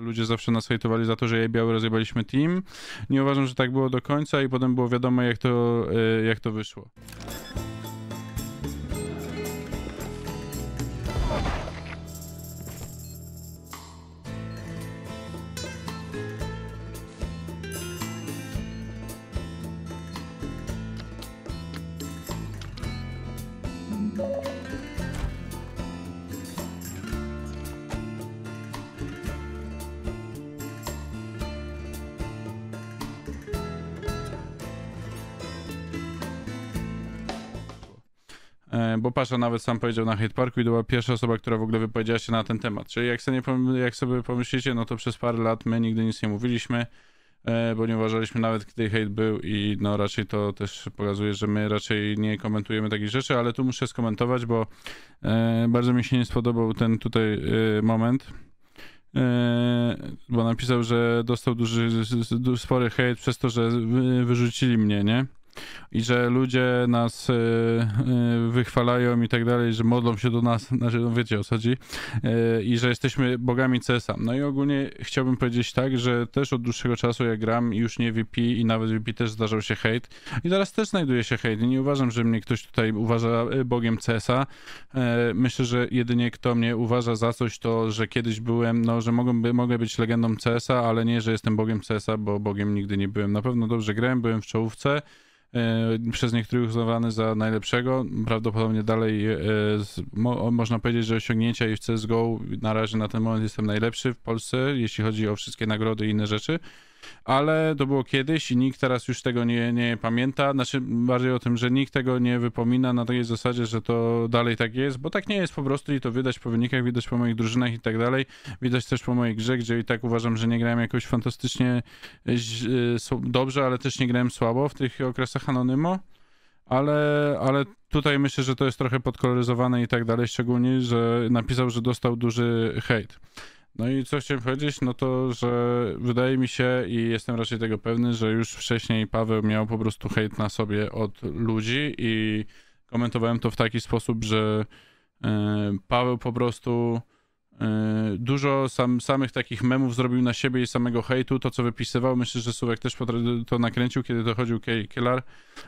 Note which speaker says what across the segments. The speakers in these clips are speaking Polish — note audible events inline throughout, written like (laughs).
Speaker 1: Ludzie zawsze nas hejtowali za to, że jej biały rozjebaliśmy team. Nie uważam, że tak było do końca i potem było wiadomo, jak to, e, jak to wyszło. E, bo Pasza nawet sam powiedział na Hate Parku i to była pierwsza osoba, która w ogóle wypowiedziała się na ten temat. Czyli jak sobie, jak sobie pomyślicie, no to przez parę lat my nigdy nic nie mówiliśmy, e, bo nie uważaliśmy nawet, kiedy hate był i no raczej to też pokazuje, że my raczej nie komentujemy takich rzeczy, ale tu muszę skomentować, bo e, bardzo mi się nie spodobał ten tutaj moment, bo napisał, że dostał duży, spory hejt przez to, że wyrzucili mnie, nie? i że ludzie nas e, e, wychwalają i tak dalej, że modlą się do nas, (laughs) znaczy no wiecie o co chodzi, e, i że jesteśmy bogami CS-a. No i ogólnie chciałbym powiedzieć tak, że też od dłuższego czasu jak gram już nie VP i nawet VP też zdarzał się hejt i teraz też znajduje się hejt nie uważam, że mnie ktoś tutaj uważa bogiem CSa. a Myślę, że jedynie kto mnie uważa za coś to, że kiedyś byłem, no że mogę, mogę być legendą CSa, a ale nie, że jestem bogiem CSa, a bo bogiem nigdy nie byłem. Na pewno dobrze grałem, byłem w czołówce, E, przez niektórych uznawany za najlepszego. Prawdopodobnie dalej e, mo można powiedzieć, że osiągnięcia i w CSGO na razie na ten moment jestem najlepszy w Polsce, jeśli chodzi o wszystkie nagrody i inne rzeczy ale to było kiedyś i nikt teraz już tego nie, nie pamięta, znaczy bardziej o tym, że nikt tego nie wypomina na takiej zasadzie, że to dalej tak jest, bo tak nie jest po prostu i to widać po wynikach, widać po moich drużynach i tak dalej, widać też po mojej grze, gdzie i tak uważam, że nie grałem jakoś fantastycznie e, e, dobrze, ale też nie grałem słabo w tych okresach Anonymo ale, ale tutaj myślę, że to jest trochę podkoloryzowane i tak dalej, szczególnie, że napisał, że dostał duży hejt. No i co chciałem powiedzieć, no to, że wydaje mi się i jestem raczej tego pewny, że już wcześniej Paweł miał po prostu hejt na sobie od ludzi i komentowałem to w taki sposób, że y, Paweł po prostu y, dużo sam, samych takich memów zrobił na siebie i samego hejtu, to co wypisywał, myślę, że Suwek też to nakręcił, kiedy dochodził Kielar y,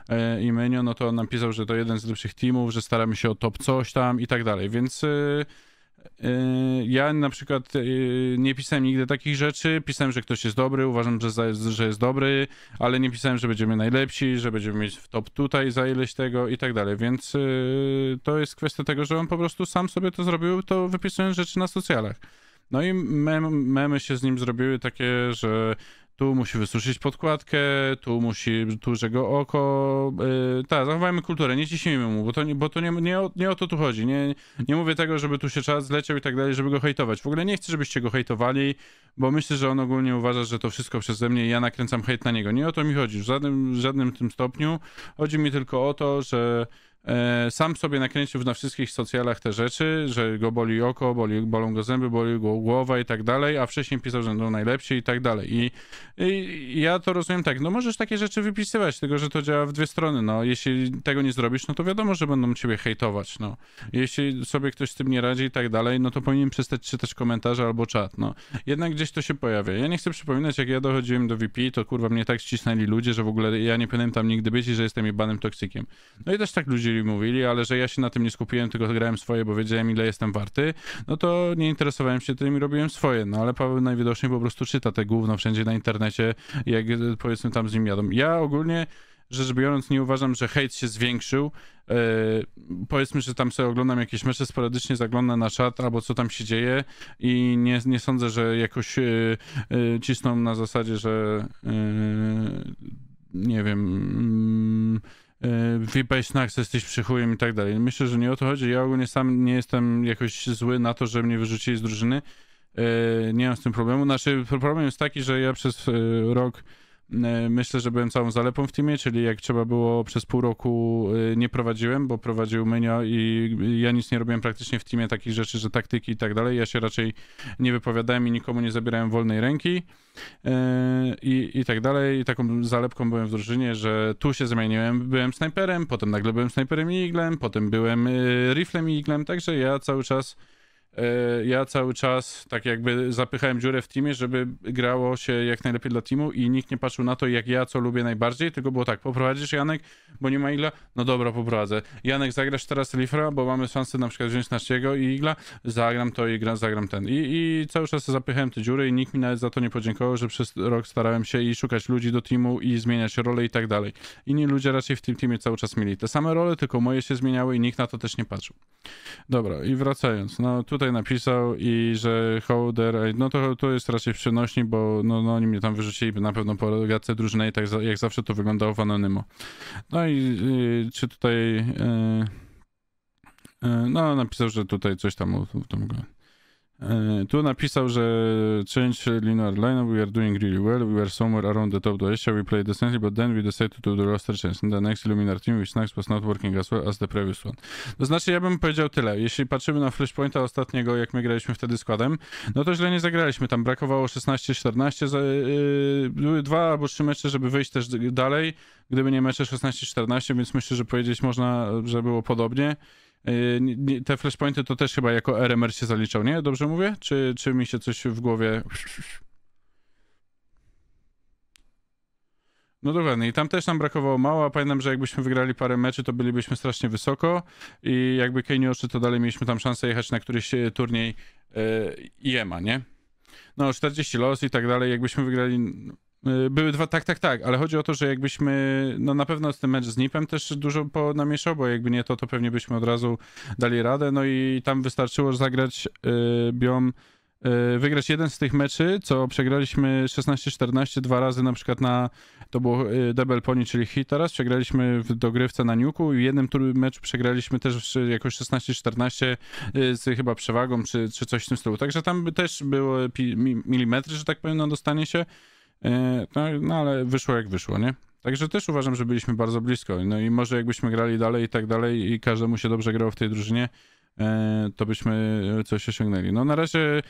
Speaker 1: e, i Menio, no to on napisał, że to jeden z lepszych teamów, że staramy się o top coś tam i tak dalej, więc Y, ja na przykład y, nie pisałem nigdy takich rzeczy. Pisałem, że ktoś jest dobry, uważam, że, za, że jest dobry, ale nie pisałem, że będziemy najlepsi, że będziemy mieć w top tutaj za ileś tego i tak dalej. Więc y, to jest kwestia tego, że on po prostu sam sobie to zrobił, to wypisując rzeczy na socjalach. No i mem, memy się z nim zrobiły takie, że tu musi wysuszyć podkładkę, tu musi, dużego oko. Yy, tak, zachowajmy kulturę, nie ciśnijmy mu, bo to, nie, bo to nie, nie, o, nie o to tu chodzi. Nie, nie mówię tego, żeby tu się czas zleciał i tak dalej, żeby go hejtować. W ogóle nie chcę, żebyście go hejtowali, bo myślę, że on ogólnie uważa, że to wszystko przeze mnie i ja nakręcam hejt na niego. Nie o to mi chodzi w żadnym, w żadnym tym stopniu. Chodzi mi tylko o to, że E, sam sobie nakręcił na wszystkich socjalach te rzeczy, że go boli oko, boli, bolą go zęby, boli go głowa i tak dalej, a wcześniej pisał, że będą no najlepsi i tak dalej. I, I, ja to rozumiem tak, no możesz takie rzeczy wypisywać, tylko że to działa w dwie strony, no. Jeśli tego nie zrobisz, no to wiadomo, że będą ciebie hejtować, no. Jeśli sobie ktoś z tym nie radzi i tak dalej, no to powinien przestać czytać komentarze albo czat, no. Jednak gdzieś to się pojawia. Ja nie chcę przypominać, jak ja dochodziłem do VP, to kurwa mnie tak ścisnęli ludzie, że w ogóle ja nie powinienem tam nigdy być i że jestem jebanym toksykiem. No i też tak ludzie siedzieli i mówili, ale że ja się na tym nie skupiłem, tylko grałem swoje, bo wiedziałem ile jestem warty, no to nie interesowałem się tym i robiłem swoje. No ale Paweł najwidoczniej po prostu czyta te gówno wszędzie na internecie, jak e, powiedzmy tam z nim jadą. Ja ogólnie rzecz biorąc, nie uważam, że hejt się zwiększył. Yy, powiedzmy, że tam sobie oglądam jakieś mecze, sporadycznie zaglądam na czat albo co tam się dzieje i nie, nie sądzę, że jakoś yy, yy, cisną na zasadzie, że nie wiem mm, wypaść e, na akces, jesteś przychujem i tak dalej. Myślę, że nie o to chodzi. Ja ogólnie sam nie jestem jakoś zły na to, że mnie wyrzucili z drużyny. E, nie mam z tym problemu. Znaczy, problem jest taki, że ja przez e, rok E, myślę, że byłem całą zalepą w teamie, czyli jak trzeba było przez pół roku e, nie prowadziłem, bo prowadził Mynio i ja nic nie robiłem praktycznie w teamie takich rzeczy, że taktyki i tak dalej. Ja się raczej nie wypowiadałem i nikomu nie zabierałem wolnej ręki e, i, i tak dalej. I taką zalepką byłem w drużynie, że tu się zmieniłem, byłem snajperem, potem nagle byłem snajperem i iglem, potem byłem riflem i iglem, także ja cały czas E, ja cały czas tak jakby zapychałem dziurę w teamie, żeby grało się jak najlepiej dla teamu i nikt nie patrzył na to, jak ja co lubię najbardziej, tylko było tak, poprowadzisz Janek, bo nie ma igla? No dobra, poprowadzę. Janek, zagrasz teraz Lifra, bo mamy szansę na przykład wziąć naszego i igla? Zagram to i gra, zagram ten. I, I cały czas zapychałem te dziury i nikt mi nawet za to nie podziękował, że przez rok starałem się i szukać ludzi do teamu i zmieniać role i tak dalej. Inni ludzie raczej w tym teamie cały czas mieli te same role, tylko moje się zmieniały i nikt na to też nie patrzył. Dobra, i wracając, no tutaj tutaj napisał i że holder, no to, to jest raczej w przenośni, bo no, no oni mnie tam wyrzucili na pewno po gadce drużynej, i tak jak zawsze to wyglądało w anonimo. No i, i czy tutaj... Yy, yy, no, napisał, że tutaj coś tam, tam E, tu napisał, że change linear line, we are doing really well, we are somewhere around the top 20, we played decently, but then we decided to do the roster change in the next Illuminar team, which next was not working as well as the previous one. To znaczy, ja bym powiedział tyle, jeśli patrzymy na flashpointa ostatniego, jak my graliśmy wtedy składem, no to źle nie zagraliśmy, tam brakowało 16-14, e, były dwa albo trzy mecze, żeby wyjść też dalej, gdyby nie mecze 16-14, więc myślę, że powiedzieć można, że było podobnie. Y, te flashpointy to też chyba jako RMR się zaliczą, nie? Dobrze mówię? Czy, czy mi się coś w głowie... No dokładnie. I tam też nam brakowało mało, a pamiętam, że jakbyśmy wygrali parę meczy, to bylibyśmy strasznie wysoko i jakby Kenioszy, to dalej mieliśmy tam szansę jechać na któryś y, turniej yy, IEMA, nie? No, 40 los i tak dalej. Jakbyśmy wygrali Y, były dwa, tak, tak, tak, ale chodzi o to, że jakbyśmy, no na pewno z tym mecz z Nipem też dużo ponamieszał, bo jakby nie to, to pewnie byśmy od razu dali radę, no i tam wystarczyło zagrać yy, biom, y, wygrać jeden z tych meczy, co przegraliśmy 16-14 dwa razy na przykład na, to było yy, Debel Pony, czyli hit teraz, przegraliśmy w dogrywce na Niuku i jednym meczu przegraliśmy też jakoś 16-14 y, z chyba przewagą, czy, czy coś w tym stylu, także tam też były milimetry, że tak powiem, na no, dostanie się, E, no, no ale wyszło jak wyszło, nie? Także też uważam, że byliśmy bardzo blisko. No i może jakbyśmy grali dalej i tak dalej i każdemu się dobrze grało w tej drużynie, e, to byśmy coś osiągnęli. No na razie e,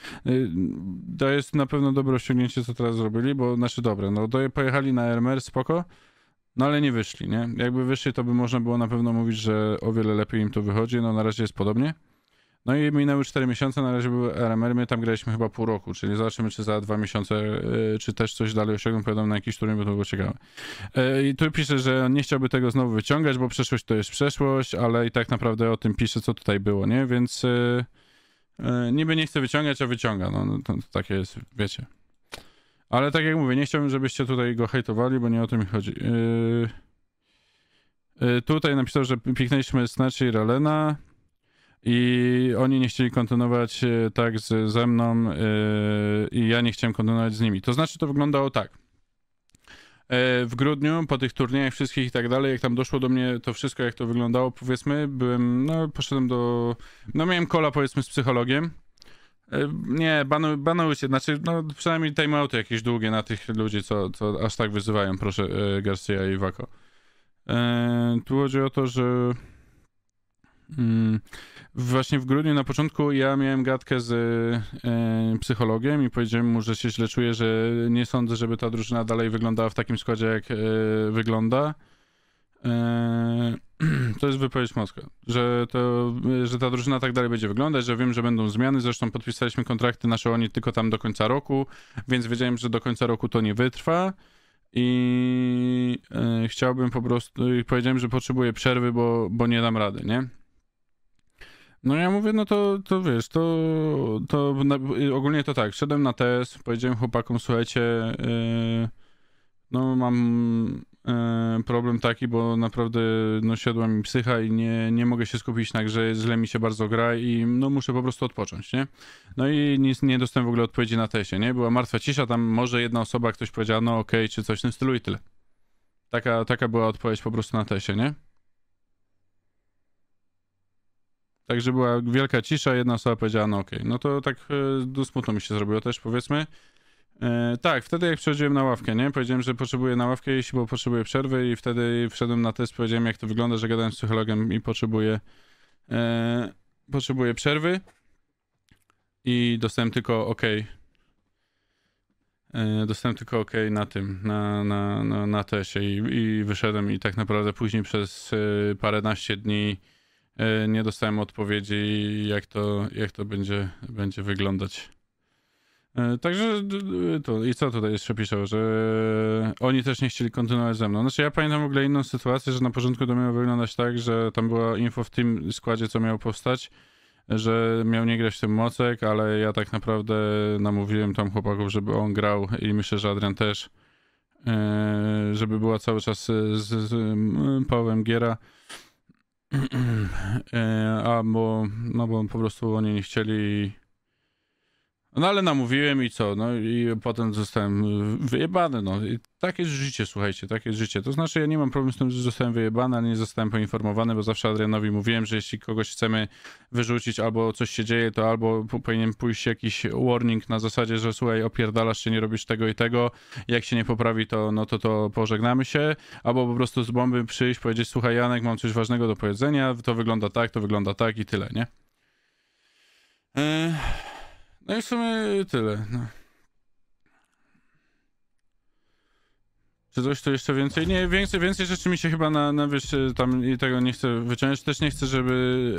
Speaker 1: to jest na pewno dobre osiągnięcie, co teraz zrobili, bo nasze znaczy dobre. No to pojechali na RMR, spoko, no ale nie wyszli, nie? Jakby wyszli, to by można było na pewno mówić, że o wiele lepiej im to wychodzi. No na razie jest podobnie. No i minęły 4 miesiące, na no razie były RMR, my tam graliśmy chyba pół roku, czyli zobaczymy, czy za dwa miesiące, y, czy też coś dalej osiągną, powiadam na jakiś turniej, bo to było ciekawe. Y, I tu pisze, że nie chciałby tego znowu wyciągać, bo przeszłość to jest przeszłość, ale i tak naprawdę o tym pisze, co tutaj było, nie? Więc y, niby nie chce wyciągać, a wyciąga, no, no, to, to takie jest, wiecie. Ale tak jak mówię, nie chciałbym, żebyście tutaj go hejtowali, bo nie o to mi chodzi. Tutaj napisał, że piknęliśmy Snatch i Relena. I oni nie chcieli kontynuować e, tak z, ze mną yy, i ja nie chciałem kontynuować z nimi. To znaczy, to wyglądało tak. Yy, w grudniu, po tych turniejach wszystkich i tak dalej, jak tam doszło do mnie to wszystko, jak to wyglądało, powiedzmy, byłem, no poszedłem do, no miałem kola powiedzmy z psychologiem, nie, banu, banuły się, znaczy, no przynajmniej timeouty jakieś długie na tych ludzi, co, co aż tak wyzywają, proszę, Garcia i Wako. tu chodzi o to, że Mm, właśnie w grudniu na początku ja miałem gadkę z e, psychologiem i powiedziałem mu, że się źle czuję, że nie sądzę, żeby ta drużyna dalej wyglądała w takim składzie, jak e, wygląda. E, (clears throat) to jest wypowiedź Moskwa, że, to, że ta drużyna tak dalej będzie wyglądać, że wiem, że będą zmiany, zresztą podpisaliśmy kontrakty nasze oni tylko tam do końca roku, więc wiedziałem, że do końca roku to nie wytrwa i chciałbym po prostu, powiedziałem, że potrzebuję przerwy, bo, bo nie dam rady, nie? No ja mówię, no to, to wiesz, to, to na, ogólnie to tak, szedłem na test, powiedziałem chłopakom, słuchajcie, yy, no mam yy, problem taki, bo naprawdę no siadła mi psycha i nie, nie mogę się skupić na grze, źle mi się bardzo gra i no muszę po prostu odpocząć, nie? No i nic, nie dostałem w ogóle odpowiedzi na testie, nie? Była martwa cisza, tam może jedna osoba, ktoś powiedziała, no okej, okay, czy coś w tym stylu i tyle. Taka, taka była odpowiedź po prostu na testie, nie? Także była wielka cisza, jedna osoba powiedziała, no okej. Okay. No to tak y, smutno mi się zrobiło też, powiedzmy. E, tak, wtedy jak przechodziłem na ławkę, nie? Powiedziałem, że potrzebuję na ławkę, jeśli bo potrzebuję przerwy i wtedy wszedłem na test, powiedziałem jak to wygląda, że gadałem z psychologiem i potrzebuję, e, potrzebuję przerwy i dostałem tylko OK. E, dostałem tylko OK na tym, na, na, na, na i, i wyszedłem i tak naprawdę później przez e, paręnaście dni E, nie dostałem odpowiedzi, jak to, jak to będzie, będzie wyglądać. E, także to, i co tutaj jeszcze piszą, że oni też nie chcieli kontynuować ze mną. Znaczy ja pamiętam w ogóle inną sytuację, że na początku to miało wyglądać tak, że tam była info w tym składzie, co miał powstać, że miał nie grać w tym Mocek, ale ja tak naprawdę namówiłem tam chłopaków, żeby on grał i myślę, że Adrian też, e, żeby była cały czas z, z Pawłem Giera. (clears throat) E, albo, no bo po prostu oni nie chcieli no ale namówiłem i co? No i potem zostałem wyjebany. No i tak jest życie, słuchajcie, tak jest życie. To znaczy ja nie mam problemu z tym, że zostałem wyjebany, ale nie zostałem poinformowany, bo zawsze Adrianowi mówiłem, że jeśli kogoś chcemy wyrzucić albo coś się dzieje, to albo powinien pójść jakiś warning na zasadzie, że słuchaj, opierdalasz się, nie robisz tego i tego, jak się nie poprawi, to no to, to pożegnamy się, albo po prostu z bomby przyjść, powiedzieć, słuchaj Janek, mam coś ważnego do powiedzenia, to wygląda tak, to wygląda tak i tyle, nie? Yy... No i w sumie tyle. No. Czy coś to jeszcze więcej? Nie, więcej, więcej rzeczy mi się chyba na, na wiesz, e, tam i tego nie chcę wyciągnąć. Też nie chcę, żeby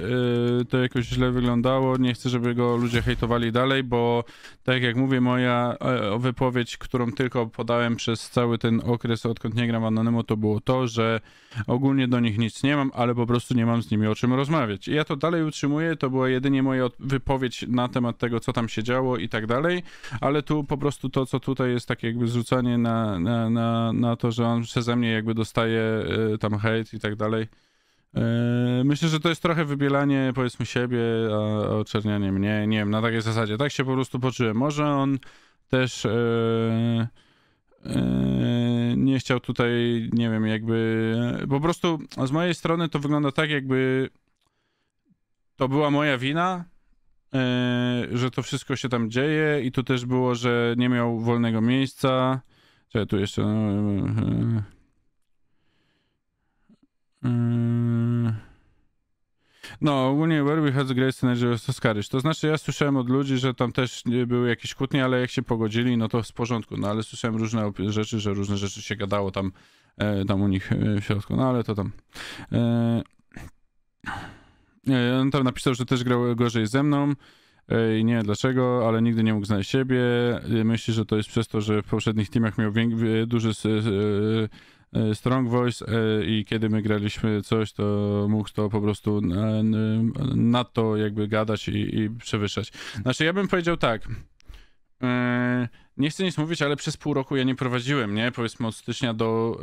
Speaker 1: e, to jakoś źle wyglądało, nie chcę, żeby go ludzie hejtowali dalej, bo tak jak mówię, moja e, wypowiedź, którą tylko podałem przez cały ten okres, odkąd nie gram Anonymo, to było to, że ogólnie do nich nic nie mam, ale po prostu nie mam z nimi o czym rozmawiać. I ja to dalej utrzymuję, to była jedynie moja wypowiedź na temat tego, co tam się działo i tak dalej, ale tu po prostu to, co tutaj jest takie jakby zrzucanie na, na, na, na na to, że on przeze mnie jakby dostaje y, tam hejt i tak dalej. Y, myślę, że to jest trochę wybielanie powiedzmy siebie, a oczernianie mnie, nie wiem, na takiej zasadzie. Tak się po prostu poczułem. Może on też y, nie chciał tutaj, nie wiem, jakby... Po prostu z mojej strony to wygląda tak, jakby to była moja wina, że to wszystko się tam dzieje i tu też było, że nie miał wolnego miejsca, Czekaj, tu jeszcze... No, no, no, no mm. ogólnie Werby has great synergy z Oscarys. To znaczy ja słyszałem od ludzi, że tam też były jakieś kłótnie, ale jak się pogodzili, no to w porządku. No ale słyszałem różne rzeczy, że różne rzeczy się gadało tam, e, tam u nich e, w środku. No ale to tam. E, e, on tam napisał, że też grał gorzej ze mną. Ej, nie wiem dlaczego, ale nigdy nie mógł znaleźć siebie. Myślę, że to jest przez to, że w poprzednich teamach miał duży e, e, strong voice e, i kiedy my graliśmy coś, to mógł to po prostu na, na to jakby gadać i, i przewyższać. Znaczy ja bym powiedział tak, nie chcę nic mówić, ale przez pół roku ja nie prowadziłem, nie? Powiedzmy od stycznia do...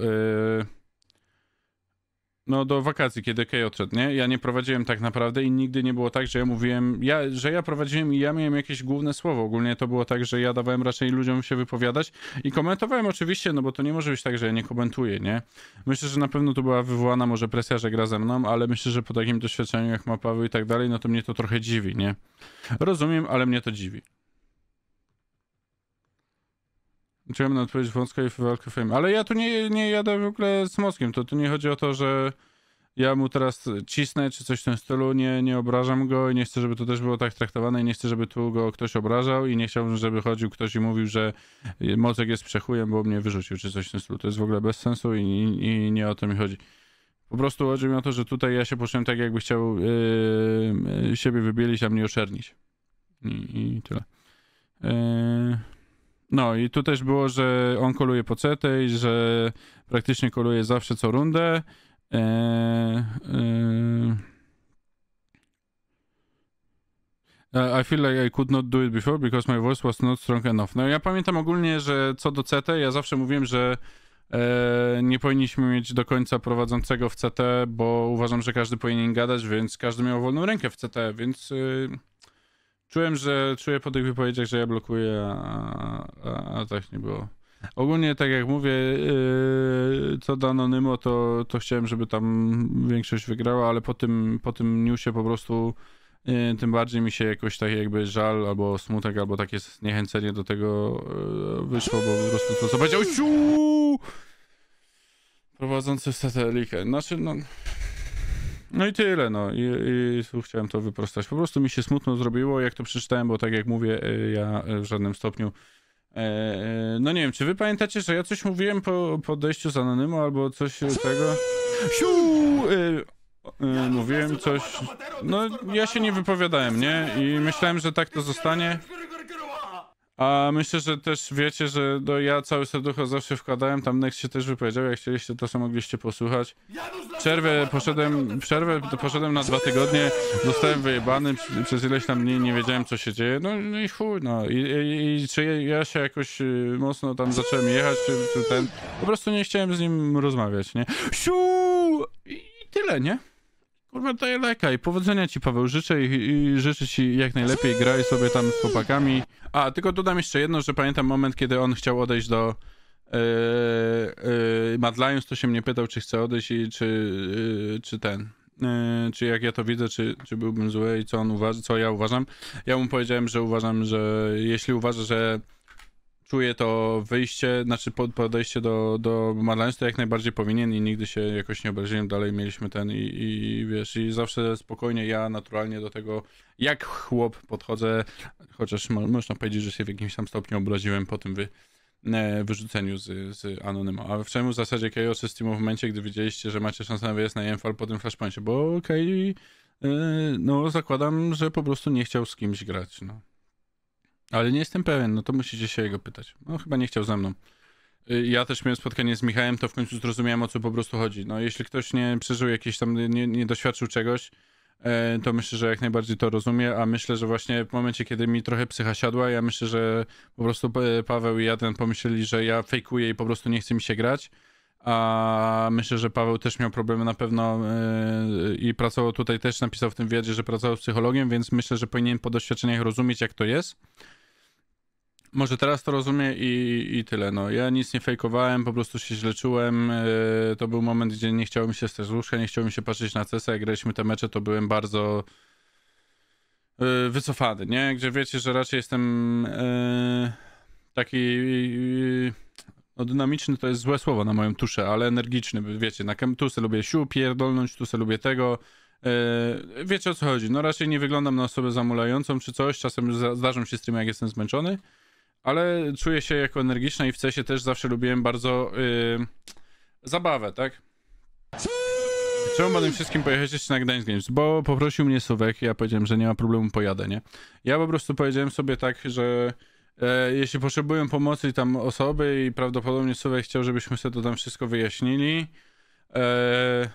Speaker 1: No do wakacji, kiedy Kej odszedł, nie? Ja nie prowadziłem tak naprawdę i nigdy nie było tak, że ja mówiłem, ja, że ja prowadziłem i ja miałem jakieś główne słowo. Ogólnie to było tak, że ja dawałem raczej ludziom się wypowiadać i komentowałem oczywiście, no bo to nie może być tak, że ja nie komentuję, nie? Myślę, że na pewno to była wywołana może presja, że gra ze mną, ale myślę, że po takim doświadczeniu jak ma Paweł i tak dalej, no to mnie to trochę dziwi, nie? Rozumiem, ale mnie to dziwi. Czułem na odpowiedź wąska i walkę fame. Ale ja tu nie, nie jadę w ogóle z mockiem. To tu nie chodzi o to, że ja mu teraz cisnę czy coś w tym stylu. Nie, nie obrażam go i nie chcę, żeby to też było tak traktowane i nie chcę, żeby tu go ktoś obrażał i nie chciałbym, żeby chodził ktoś i mówił, że mocek jest przechujem, bo mnie wyrzucił czy coś w tym stylu. To jest w ogóle bez sensu i, i, i nie o to mi chodzi. Po prostu chodzi mi o to, że tutaj ja się poczułem tak, jakby chciał yy, yy siebie wybielić, a mnie oczernić. I, i tyle. Yy... No i tu też było, że on koluje po CT i że praktycznie koluje zawsze co rundę. Eee, eee. I feel like I could not do it before because my voice was not strong enough. No ja pamiętam ogólnie, że co do CT, ja zawsze mówiłem, że e, nie powinniśmy mieć do końca prowadzącego w CT, bo uważam, że każdy powinien gadać, więc każdy miał wolną rękę w CT, więc... Y, Czułem, że czuję po tych wypowiedziach, że ja blokuję, a, a, a tak nie było. Ogólnie, tak jak mówię, yy, co do Anonymo, to, to chciałem, żeby tam większość wygrała, ale po tym, po tym newsie po prostu yy, tym bardziej mi się jakoś tak jakby żal albo smutek, albo takie zniechęcenie do tego yy, wyszło, bo po prostu to, co powiedział, ciu! Prowadzący satelitę. Znaczy, no... No i tyle, no. I, i chciałem to wyprostać. Po prostu mi się smutno zrobiło, jak to przeczytałem, bo tak jak mówię, e, ja e, w żadnym stopniu e, no nie wiem, czy wy pamiętacie, że ja coś mówiłem po podejściu z Anonymu albo coś tego? Siu! Mówiłem coś... No ja się nie wypowiadałem, nie? I myślałem, że tak to zostanie. A myślę, że też wiecie, że do ja cały serducho zawsze wkładałem, tam Next się też wypowiedział, jak chcieliście, to co mogliście posłuchać. Przerwę poszedłem, przerwę poszedłem na dwa tygodnie, zostałem wyjebany, przez ileś tam dni nie wiedziałem co się dzieje, no, no i chuj, no. I, i, I, czy ja się jakoś y, mocno tam zacząłem jechać, czy, czy ten, po prostu nie chciałem z nim rozmawiać, nie? Siu! I tyle, nie? Kurwa, daj leka i powodzenia ci, Paweł. Życzę, i, i życzę ci jak najlepiej. Graj sobie tam z chłopakami. A, tylko dodam jeszcze jedno, że pamiętam moment, kiedy on chciał odejść do yy, yy, Mad Lions, to się mnie pytał, czy chce odejść i czy, yy, czy ten... Yy, czy jak ja to widzę, czy, czy byłbym zły i co on uważa, co ja uważam. Ja mu powiedziałem, że uważam, że jeśli uważa, że Czuję to wyjście, znaczy podejście do, do Marlins, to jak najbardziej powinien i nigdy się jakoś nie obraziłem, dalej mieliśmy ten i, i wiesz, i zawsze spokojnie ja naturalnie do tego, jak chłop podchodzę, chociaż mo można powiedzieć, że się w jakimś tam stopniu obraziłem po tym wy e, wyrzuceniu z, z Anonyma. A w czemu w zasadzie chaosy z w momencie, gdy widzieliście, że macie szansę na wyjazd na EMFL po tym flashpoincie? Bo okej, okay, e, no zakładam, że po prostu nie chciał z kimś grać, no. Ale nie jestem pewien, no to musicie się jego pytać. No chyba nie chciał ze mną. Y, ja też miałem spotkanie z Michałem, to w końcu zrozumiałem o co po prostu chodzi. No jeśli ktoś nie przeżył jakiejś tam, nie, nie doświadczył czegoś, e, to myślę, że jak najbardziej to rozumie, a myślę, że właśnie w momencie, kiedy mi trochę psycha siadła, ja myślę, że po prostu e, Paweł i ja ten pomyśleli, że ja fejkuję i po prostu nie chce mi się grać, a myślę, że Paweł też miał problemy na pewno e, i pracował tutaj też, napisał w tym wywiadzie, że pracował z psychologiem, więc myślę, że powinien po doświadczeniach rozumieć, jak to jest może teraz to rozumiem i, i tyle. No. Ja nic nie fejkowałem, po prostu się źle czułem. E, to był moment, gdzie nie chciałem się stać z łóżka, nie chciałem się patrzeć na CESA. Jak graliśmy te mecze, to byłem bardzo e, wycofany, nie? Gdzie wiecie, że raczej jestem e, taki... No, dynamiczny to jest złe słowo na moją tuszę, ale energiczny, wiecie, na se lubię siu pierdolnąć, se lubię tego, wiecie o co chodzi. No raczej nie wyglądam na osobę zamulającą czy coś. Czasem zdarzą się streamy, jak jestem zmęczony ale czuję się jako energiczna i w cesie też zawsze lubiłem bardzo yy, zabawę, tak? Czemu tym wszystkim pojechać jeszcze na Gdańsk Games? Bo poprosił mnie Suwek, ja powiedziałem, że nie ma problemu, pojadę, nie? Ja po prostu powiedziałem sobie tak, że e, jeśli potrzebują pomocy tam osoby i prawdopodobnie Suwek chciał, żebyśmy sobie to tam wszystko wyjaśnili, e,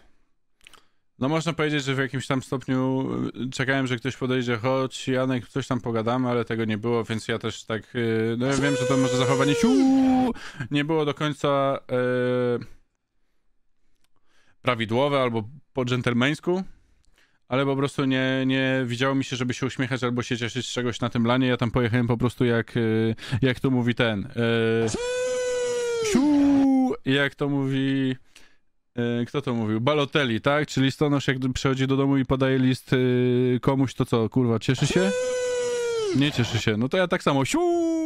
Speaker 1: no można powiedzieć, że w jakimś tam stopniu y, czekałem, że ktoś podejdzie, choć Janek, coś tam pogadamy, ale tego nie było, więc ja też tak, y, no ja wiem, że to może zachowanie siu nie było do końca y, prawidłowe albo po dżentelmeńsku, ale po prostu nie, nie widziało mi się, żeby się uśmiechać albo się cieszyć z czegoś na tym lanie, ja tam pojechałem po prostu jak, jak to mówi ten, yy, jak to mówi... E, kto to mówił? Balotelli, tak? Czy listonosz jak przychodzi do domu i podaje list e, komuś, to co, kurwa, cieszy się? Nie cieszy się. No to ja tak samo. Siuuu!